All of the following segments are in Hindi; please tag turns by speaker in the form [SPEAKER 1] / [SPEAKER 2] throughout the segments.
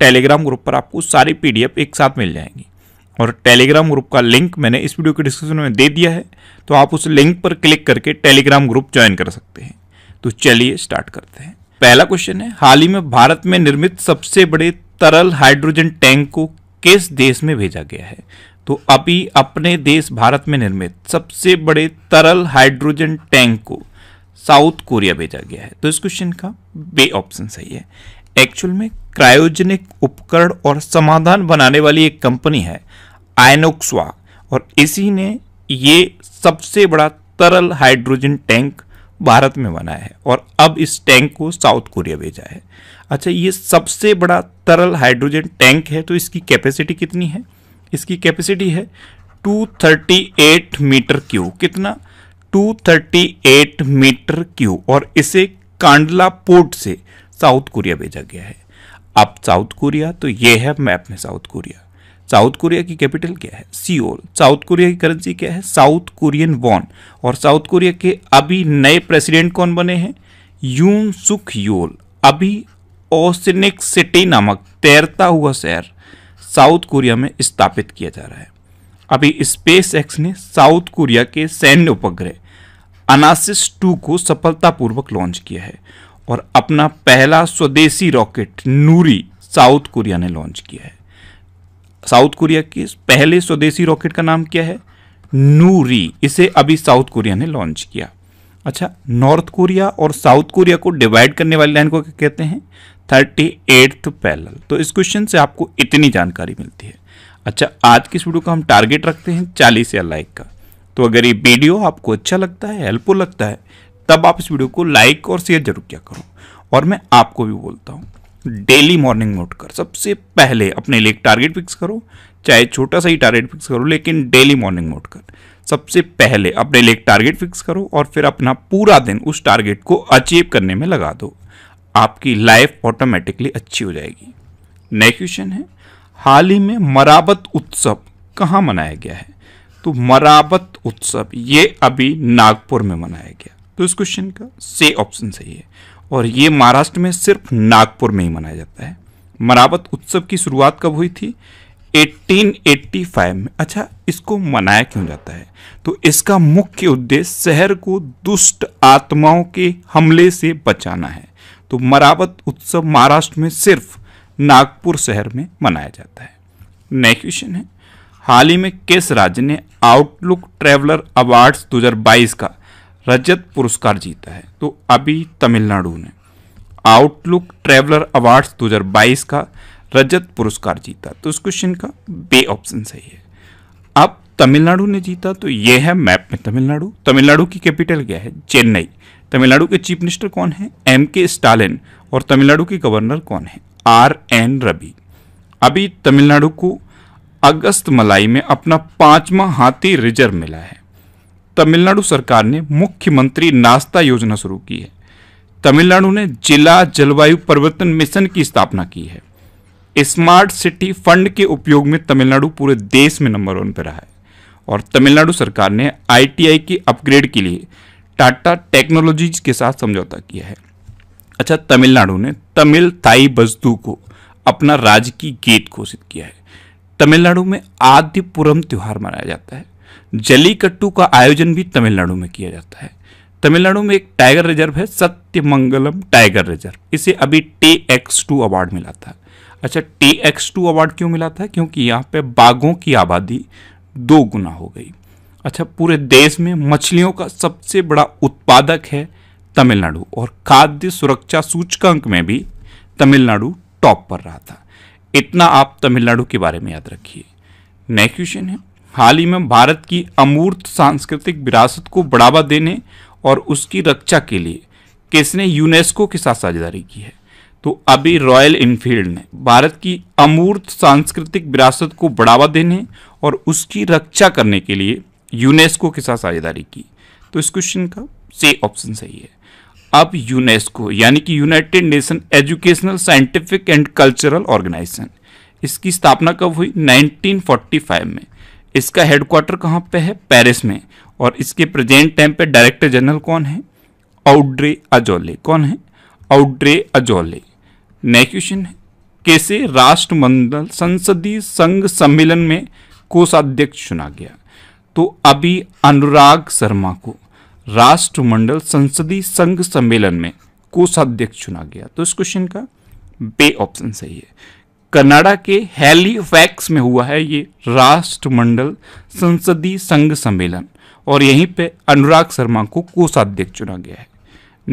[SPEAKER 1] टेलीग्राम ग्रुप पर आपको सारी पीडीएफ एक साथ मिल जाएंगी और टेलीग्राम ग्रुप का लिंक मैंने इस वीडियो के डिस्क्रिप्शन में दे दिया है तो आप उस लिंक पर क्लिक करके टेलीग्राम ग्रुप ज्वाइन कर सकते हैं तो चलिए स्टार्ट करते हैं पहला क्वेश्चन है हाल ही में भारत में निर्मित सबसे बड़े तरल हाइड्रोजन टैंक को किस देश में भेजा गया है तो अभी अपने देश भारत में निर्मित सबसे बड़े तरल हाइड्रोजन टैंक को साउथ कोरिया भेजा गया है तो इस क्वेश्चन का बे ऑप्शन सही है एक्चुअल में क्रायोजेनिक उपकरण और समाधान बनाने वाली एक कंपनी है आयनोक्सवा और इसी ने ये सबसे बड़ा तरल हाइड्रोजन टैंक भारत में बनाया है और अब इस टैंक को साउथ कोरिया भेजा है अच्छा ये सबसे बड़ा तरल हाइड्रोजन टैंक है तो इसकी कैपेसिटी कितनी है इसकी कैपेसिटी है 238 मीटर क्यू कितना 238 मीटर क्यू और इसे कांडला पोर्ट से साउथ कोरिया भेजा गया है अब साउथ कोरिया तो ये है मैप में साउथ कोरिया साउथ कोरिया की कैपिटल क्या है सियोल साउथ कोरिया की करेंसी क्या है साउथ कोरियन वॉन और साउथ कोरिया के अभी नए प्रेसिडेंट कौन बने हैं यून सुख योल अभी ओसिनिक सिटी नामक तैरता हुआ शहर साउथ कोरिया में स्थापित किया जा रहा है अभी स्पेस एक्स ने साउथ कोरिया के सैन्य उपग्रह अनासिस टू को सफलतापूर्वक लॉन्च किया है और अपना पहला स्वदेशी रॉकेट नूरी साउथ कोरिया ने लॉन्च किया है साउथ कोरिया के पहले स्वदेशी रॉकेट का नाम क्या है नूरी इसे अभी साउथ कोरिया ने लॉन्च किया अच्छा नॉर्थ कोरिया और साउथ कोरिया को डिवाइड करने वाली लाइन को क्या कहते हैं थर्टी एट्थ पैरल तो इस क्वेश्चन से आपको इतनी जानकारी मिलती है अच्छा आज की इस वीडियो का हम टारगेट रखते हैं चालीस या लाइक का तो अगर ये वीडियो आपको अच्छा लगता है हेल्पफुल लगता है तब आप इस वीडियो को लाइक और शेयर जरूर किया करो और मैं आपको भी बोलता हूँ डेली मॉर्निंग में उठकर सबसे पहले अपने लिए टारगेट फिक्स करो चाहे छोटा सा ही टारगेट फिक्स करो लेकिन डेली मॉर्निंग में उठकर सबसे पहले अपने लिए टारगेट फिक्स करो और फिर अपना पूरा दिन उस टारगेट को अचीव करने में लगा दो आपकी लाइफ ऑटोमेटिकली अच्छी हो जाएगी नेक्स्ट क्वेश्चन है हाल ही में मराबत उत्सव कहाँ मनाया गया है तो मराबत उत्सव ये अभी नागपुर में मनाया गया तो इस क्वेश्चन का से ऑप्शन सही है और ये महाराष्ट्र में सिर्फ नागपुर में ही मनाया जाता है मरावत उत्सव की शुरुआत कब हुई थी 1885 में अच्छा इसको मनाया क्यों जाता है तो इसका मुख्य उद्देश्य शहर को दुष्ट आत्माओं के हमले से बचाना है तो मरावत उत्सव महाराष्ट्र में सिर्फ नागपुर शहर में मनाया जाता है नेक्स्ट क्वेश्चन है हाल ही में किस राज्य ने आउटलुक ट्रेवलर अवार्ड्स 2022 का रजत पुरस्कार जीता है तो अभी तमिलनाडु ने आउटलुक ट्रेवलर अवार्ड्स 2022 का रजत पुरस्कार जीता तो इस क्वेश्चन का बे ऑप्शन सही है अब तमिलनाडु ने जीता तो यह है मैप में तमिलनाडु तमिलनाडु की कैपिटल क्या है चेन्नई तमिलनाडु के चीफ मिनिस्टर कौन है एम के स्टालिन और तमिलनाडु के गवर्नर कौन है आर एन रवि अभी तमिलनाडु को अगस्त मलाई में अपना पांचवा हाथी रिजर्व मिला है तमिलनाडु सरकार ने मुख्यमंत्री नाश्ता योजना शुरू की है तमिलनाडु ने जिला जलवायु परिवर्तन मिशन की स्थापना की है स्मार्ट सिटी फंड के उपयोग में तमिलनाडु पूरे देश में नंबर वन पर रहा है और तमिलनाडु सरकार ने आईटीआई के अपग्रेड के लिए टाटा टेक्नोलॉजीज के साथ समझौता किया है अच्छा तमिलनाडु ने तमिल थाई बजदू को अपना राज्य की गेट घोषित किया है तमिलनाडु में आद्यपुरम त्यौहार मनाया जाता है जलीकट्टू का आयोजन भी तमिलनाडु में किया जाता है तमिलनाडु में एक टाइगर रिजर्व है सत्यमंगलम टाइगर रिजर्व इसे अभी टे एक्स टू अवार्ड मिला था अच्छा टे एक्स टू अवार्ड क्यों मिला था क्योंकि यहाँ पे बाघों की आबादी दो गुना हो गई अच्छा पूरे देश में मछलियों का सबसे बड़ा उत्पादक है तमिलनाडु और खाद्य सुरक्षा सूचकांक में भी तमिलनाडु टॉप पर रहा था इतना आप तमिलनाडु के बारे में याद रखिए नेक्स्ट क्वेश्चन है हाल ही में भारत की अमूर्त सांस्कृतिक विरासत को बढ़ावा देने और उसकी रक्षा के लिए किसने यूनेस्को के साथ साझेदारी की है तो अभी रॉयल इनफील्ड ने भारत की अमूर्त सांस्कृतिक विरासत को बढ़ावा देने और उसकी रक्षा करने के लिए यूनेस्को के साथ साझेदारी की तो इस क्वेश्चन का से ऑप्शन सही है अब यूनेस्को यानी कि United Nation Educational Scientific and Cultural Organisation इसकी स्थापना कब हुई 1945 में इसका हेडक्वार्टर कहाँ पे है पेरिस में और इसके प्रेजेंट टाइम पे डायरेक्टर जनरल कौन है आउड्रे अजोले कौन है आउड्रे अजोले नेक्स्ट क्वेश्चन है कैसे राष्ट्रमंडल संसदीय संघ सम्मेलन में कोषाध्यक्ष चुना गया तो अभी अनुराग शर्मा को राष्ट्रमंडल संसदीय संघ सम्मेलन में कोषाध्यक्ष चुना गया तो इस क्वेश्चन का बे ऑप्शन सही है कनाडा के हेलीफैक्स में हुआ है ये राष्ट्रमंडल संसदीय संघ सम्मेलन और यहीं पे अनुराग शर्मा को कोषाध्यक्ष चुना गया है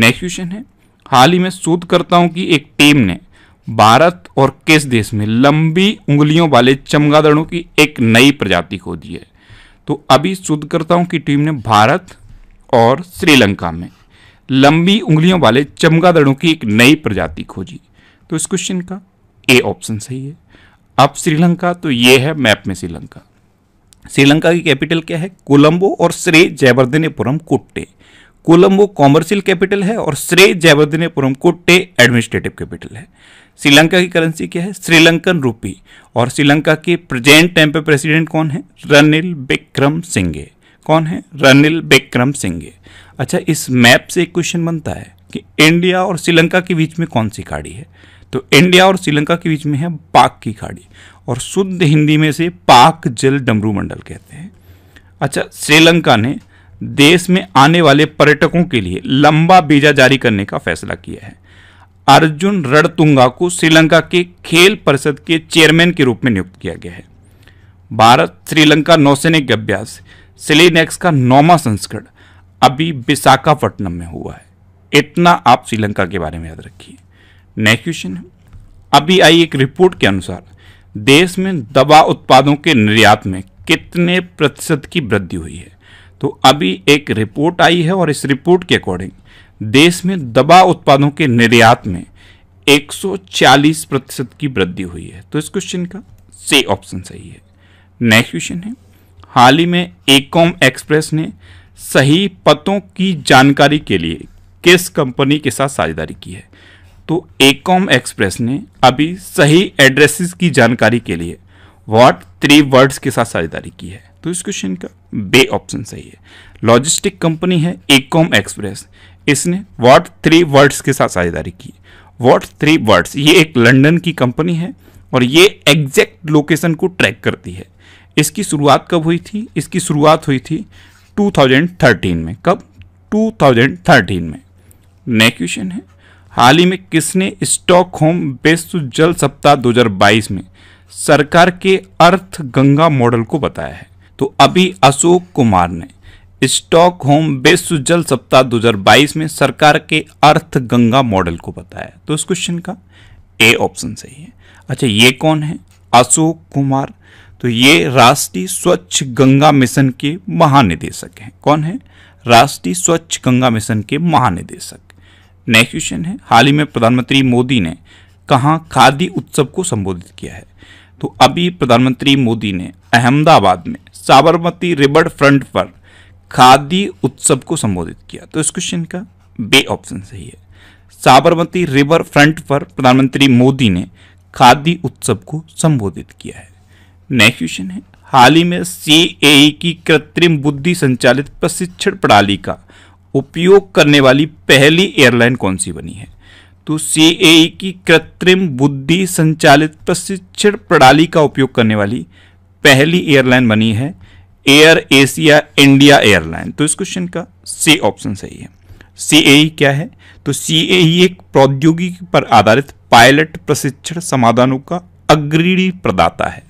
[SPEAKER 1] नेक्स्ट क्वेश्चन है हाल ही में शोधकर्ताओं की एक टीम ने भारत और किस देश में लंबी उंगलियों वाले चमगादड़ों की एक नई प्रजाति दी है तो अभी शोधकर्ताओं की टीम ने भारत और श्रीलंका में लंबी उंगलियों वाले चमगादड़ों की एक नई प्रजाति खोजी तो इस क्वेश्चन का ए ऑप्शन सही है अब श्रीलंका तो ये है मैप में श्रीलंका श्रीलंका की कैपिटल क्या है कोलंबो और श्रेय जयवर्धनेपुरम कोट्टे कोलंबो कॉमर्शियल कैपिटल है और श्रेय जयवर्धनेपुरम कोट्टे एडमिनिस्ट्रेटिव कैपिटल है श्रीलंका की करेंसी क्या है श्रीलंकन रूपी और श्रीलंका के प्रेजेंट टाइम पे प्रेसिडेंट कौन है रनिल विक्रम सिंघे कौन है रनिल विक्रम सिंघे अच्छा इस मैप से एक क्वेश्चन बनता है कि इंडिया और श्रीलंका के बीच में कौन सी गाड़ी है तो इंडिया और श्रीलंका के बीच में है पाक की खाड़ी और शुद्ध हिंदी में से पाक जल डमरू मंडल कहते हैं अच्छा श्रीलंका ने देश में आने वाले पर्यटकों के लिए लंबा वीजा जारी करने का फैसला किया है अर्जुन रणतुंगा को श्रीलंका के खेल परिषद के चेयरमैन के रूप में नियुक्त किया गया है भारत श्रीलंका नौसैनिक अभ्यास सिलीनेक्स का नौवा संस्करण अभी विशाखापट्टनम में हुआ है इतना आप श्रीलंका के बारे में याद रखिए नेक्स्ट क्वेश्चन है अभी आई एक रिपोर्ट के अनुसार देश में दवा उत्पादों के निर्यात में कितने प्रतिशत की वृद्धि हुई है तो अभी एक रिपोर्ट आई है और इस रिपोर्ट के अकॉर्डिंग देश में दवा उत्पादों के निर्यात में 140 प्रतिशत की वृद्धि हुई है तो इस क्वेश्चन का से ऑप्शन सही है नेक्स्ट क्वेश्चन है हाल ही में एकॉम एक्सप्रेस ने सही पतों की जानकारी के लिए किस कंपनी के साथ साझेदारी की है तो एकॉम एक्सप्रेस ने अभी सही एड्रेसेस की जानकारी के लिए व्हाट थ्री वर्ड्स के साथ साझेदारी की है तो इस क्वेश्चन का बे ऑप्शन सही है लॉजिस्टिक कंपनी है एकॉम एक्सप्रेस इसने व्हाट थ्री वर्ड्स के साथ साझेदारी की व्हाट थ्री वर्ड्स ये एक लंडन की कंपनी है और ये एग्जैक्ट लोकेशन को ट्रैक करती है इसकी शुरुआत कब हुई थी इसकी शुरुआत हुई थी 2013 में कब 2013 में नेक्स्ट क्वेश्चन है हाल ही में किसने होम बेस्ट जल सप्ताह 2022 में सरकार के अर्थ गंगा मॉडल को बताया है तो अभी अशोक कुमार ने होम बेस्ट जल सप्ताह 2022 में सरकार के अर्थ गंगा मॉडल को बताया तो इस क्वेश्चन का ए ऑप्शन सही है अच्छा ये कौन है अशोक कुमार तो ये राष्ट्रीय स्वच्छ गंगा मिशन के महानिदेशक हैं कौन है राष्ट्रीय स्वच्छ गंगा मिशन के महानिदेशक नेक्स्ट क्वेश्चन है हाल ही में प्रधानमंत्री मोदी ने कहाँ खादी उत्सव को संबोधित किया है तो अभी प्रधानमंत्री मोदी ने अहमदाबाद में साबरमती रिवर फ्रंट पर खादी उत्सव को संबोधित किया तो इस क्वेश्चन का बे ऑप्शन सही है साबरमती रिवर फ्रंट पर प्रधानमंत्री मोदी ने खादी उत्सव को संबोधित किया है नेक्स्ट क्वेश्चन है हाल ही में सी की कृत्रिम बुद्धि संचालित प्रशिक्षण प्रणाली का उपयोग करने वाली पहली एयरलाइन कौन सी बनी है तो सी e की कृत्रिम बुद्धि संचालित प्रशिक्षण प्रणाली का उपयोग करने वाली पहली एयरलाइन बनी है एयर एशिया इंडिया एयरलाइन तो इस क्वेश्चन का सी ऑप्शन सही है सी ए e क्या है तो सी ए e एक प्रौद्योगिकी पर आधारित पायलट प्रशिक्षण समाधानों का अग्रणी प्रदाता है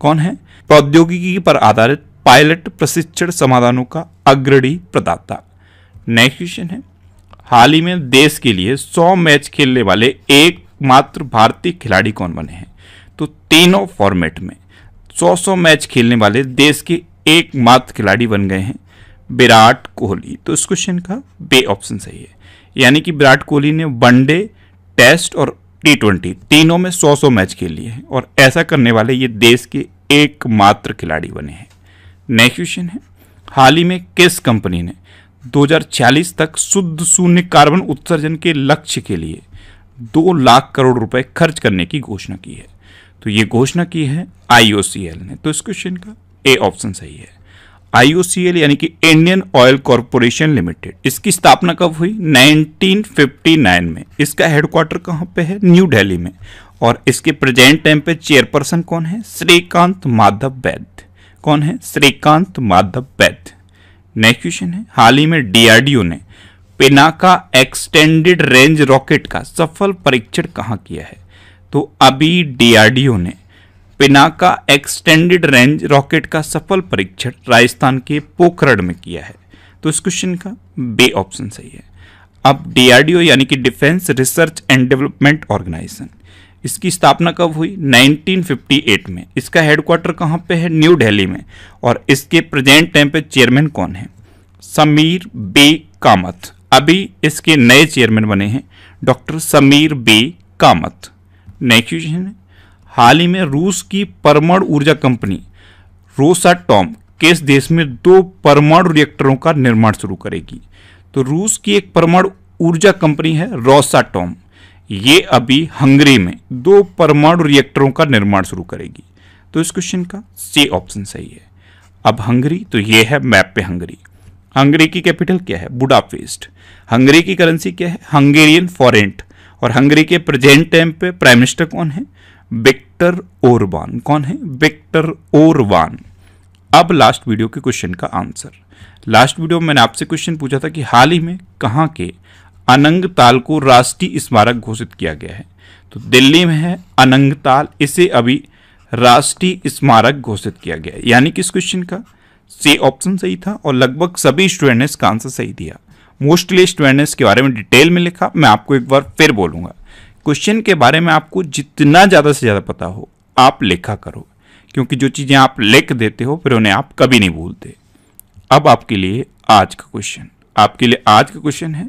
[SPEAKER 1] कौन है प्रौद्योगिकी पर आधारित पायलट प्रशिक्षण समाधानों का अग्रणी प्रदाता नेक्स्ट क्वेश्चन है हाल ही में देश के लिए 100 मैच खेलने वाले एकमात्र भारतीय खिलाड़ी कौन बने हैं तो तीनों फॉर्मेट में 100-100 मैच खेलने वाले देश के एकमात्र खिलाड़ी बन गए हैं विराट कोहली तो इस क्वेश्चन का बे ऑप्शन सही है यानी कि विराट कोहली ने वनडे टेस्ट और टी ट्वेंटी तीनों में सौ सौ मैच खेल लिए हैं और ऐसा करने वाले ये देश के एकमात्र खिलाड़ी बने हैं नेक्स्ट क्वेश्चन है हाल ही में किस कंपनी ने 2040 तक शुद्ध शून्य कार्बन उत्सर्जन के लक्ष्य के लिए दो लाख करोड़ रुपए खर्च करने की घोषणा की है तो ये घोषणा की है आईओसीएल ने तो इस क्वेश्चन का ए ऑप्शन सही है आईओसीएल यानी कि इंडियन ऑयल कॉरपोरेशन लिमिटेड इसकी स्थापना कब हुई 1959 में इसका हेडक्वार्टर कहाँ पे है न्यू दिल्ली में और इसके प्रेजेंट टाइम पे चेयरपर्सन कौन है श्रीकांत माधव वैद्य कौन है श्रीकांत माधव वैद्य नेक्स्ट क्वेश्चन है हाल ही में डीआरडीओ ने पिनाका एक्सटेंडेड रेंज रॉकेट का सफल परीक्षण कहाँ किया है तो अभी डीआरडीओ ने पिनाका एक्सटेंडेड रेंज रॉकेट का सफल परीक्षण राजस्थान के पोखरण में किया है तो इस क्वेश्चन का बे ऑप्शन सही है अब डीआरडीओ यानी कि defence research and development organisation इसकी स्थापना कब हुई 1958 में इसका हेडक्वार्टर कहाँ पे है न्यू दिल्ली में और इसके प्रेजेंट टाइम पे चेयरमैन कौन है समीर बे कामत अभी इसके नए चेयरमैन बने हैं doctor Sameer V Kamat next question है हाल ही में रूस की परमाणु ऊर्जा कंपनी रोसा टॉम किस देश में दो परमाणु रिएक्टरों का निर्माण शुरू करेगी तो रूस की एक परमाणु ऊर्जा कंपनी है रोसा टॉम ये अभी हंगरी में दो परमाणु रिएक्टरों का निर्माण शुरू करेगी तो इस क्वेश्चन का सी ऑप्शन सही है अब हंगरी तो ये है मैप पे हंगरी हंगरी की कैपिटल क्या है बुडापेस्ट हंगरी की करेंसी क्या है हंगेरियन फॉरेंट और हंगरी के प्रेजेंट टाइम पे प्राइम मिनिस्टर कौन है विक्टर ओरबान कौन है विक्टर ओरबान अब लास्ट वीडियो के क्वेश्चन का आंसर लास्ट वीडियो में मैंने आपसे क्वेश्चन पूछा था कि हाल ही में कहाँ के अनंग ताल को राष्ट्रीय स्मारक घोषित किया गया है तो दिल्ली में है अनंग ताल इसे अभी राष्ट्रीय स्मारक घोषित किया गया है यानी किस क्वेश्चन का सी ऑप्शन सही था और लगभग सभी स्टूडेंट ने इसका आंसर सही दिया मोस्टली स्टूडेंट ने इसके बारे में डिटेल में लिखा मैं आपको एक बार फिर बोलूंगा क्वेश्चन के बारे में आपको जितना ज़्यादा से ज़्यादा पता हो आप लिखा करो क्योंकि जो चीज़ें आप लिख देते हो फिर उन्हें आप कभी नहीं भूलते अब आपके लिए आज का क्वेश्चन आपके लिए आज का क्वेश्चन है